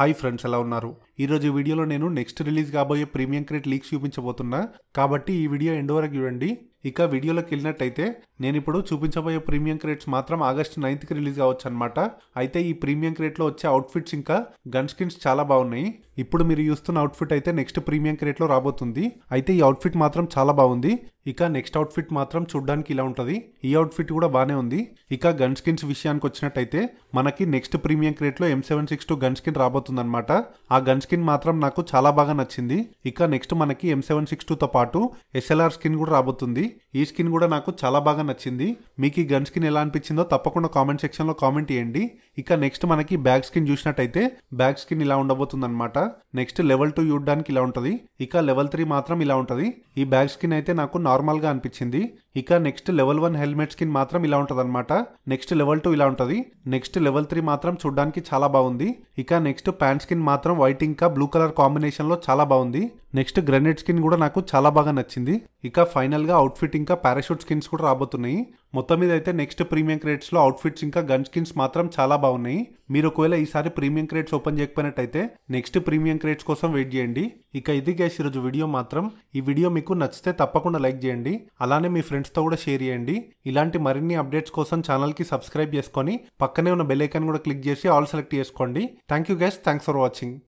hi friends ఎలా ఉన్నారు ఈరోజు ఈ వీడియోలో నేను నెక్స్ట్ రిలీజ్ కాబోయే ప్రీమియం క్రేట్ లీక్స్ చూపించబోతున్నా కాబట్టి ఈ వీడియో ఎండ్ వరకు చూడండి ఇక వీడియోలోకి వెళ్ళినట్టయితే నేను ఇప్పుడు చూపించబోయే ప్రీమియం క్రేట్స్ మాత్రం ఆగస్ట్ నైన్త్కి రిలీజ్ కావచ్చు అనమాట అయితే ఈ ప్రీమియం క్రేట్లో వచ్చే అవుట్ఫిట్స్ ఇంకా గన్ స్కిన్స్ చాలా బాగున్నాయి ఇప్పుడు మీరు చూస్తున్న అవుట్ఫిట్ అయితే నెక్స్ట్ ప్రీమియం క్రేట్లో రాబోతుంది అయితే ఈ అవుట్ఫిట్ మాత్రం చాలా బాగుంది ఇక నెక్స్ట్ అవుట్ఫిట్ మాత్రం చూడడానికి ఇలా ఉంటుంది ఈ అవుట్ఫిట్ కూడా బాగానే ఉంది ఇక గన్ స్కిన్స్ విషయానికి వచ్చినట్టయితే మనకి నెక్స్ట్ ప్రీమియం క్రేట్లో M seven six two gun skin రాబోతుంది అనమాట ఆ గన్ స్కిన్ మాత్రం నాకు చాలా బాగా నచ్చింది ఇక నెక్స్ట్ మనకి ఎం సెవెన్ సిక్స్ టూతో పాటు ఎస్ఎల్ఆర్ స్కిన్ కూడా రాబోతుంది ఈ స్కిన్ కూడా నాకు చాలా బాగా నచ్చింది మీకు ఈ గన్ స్కిన్ ఎలా అనిపించిందో తప్పకుండా కామెంట్ సెక్షన్లో కామెంట్ చేయండి ఇక నెక్స్ట్ మనకి బ్యాక్ స్కిన్ చూసినట్టయితే బ్యాక్ స్కిన్ ఇలా ఉండబోతుంది అనమాట నెక్స్ట్ లెవెల్ టూ చూడడానికి ఇలా ఉంటుంది ఇక లెవెల్ త్రీ మాత్రం ఇలా ఉంటుంది ఈ బ్యాగ్ స్కిన్ అయితే నాకు నార్మల్ గా అనిపించింది ఇక next level one helmet skin మాత్రం ఇలా ఉంటుంది అనమాట నెక్స్ట్ లెవెల్ టూ ఇలా ఉంటుంది నెక్స్ట్ లెవెల్ త్రీ మాత్రం చూడడానికి చాలా బాగుంది ఇక నెక్స్ట్ ప్యాంట్ స్కిన్ మాత్రం వైట్ ఇంకా బ్లూ కలర్ కాంబినేషన్ లో చాలా బాగుంది నెక్స్ట్ గ్రెనేడ్ స్కిన్ కూడా నాకు చాలా బాగా నచ్చింది ఇక ఫైనల్గా ఫిట్ ఇంకా పారాషూట్ స్కిన్స్ కూడా రాబోతున్నాయి మొత్తం మీద అయితే నెక్స్ట్ ప్రీమియం క్రేట్స్లో అవుట్ఫిట్స్ ఇంకా గన్ స్కిన్స్ మాత్రం చాలా బాగున్నాయి మీరు ఒకవేళ ఈసారి ప్రీమియం క్రేట్స్ ఓపెన్ చేయకపోయినట్టయితే నెక్స్ట్ ప్రీమియం క్రేట్స్ కోసం వెయిట్ చేయండి ఇక ఇది గ్యాస్ ఈరోజు వీడియో మాత్రం ఈ వీడియో మీకు నచ్చితే తప్పకుండా లైక్ చేయండి అలానే మీ ఫ్రెండ్స్తో కూడా షేర్ చేయండి ఇలాంటి మరిన్ని అప్డేట్స్ కోసం ఛానల్కి సబ్స్క్రైబ్ చేసుకొని పక్కనే ఉన్న బెల్ ఐకాన్ కూడా క్లిక్ చేసి ఆల్ సెలెక్ట్ చేసుకోండి thank you guys thanks for watching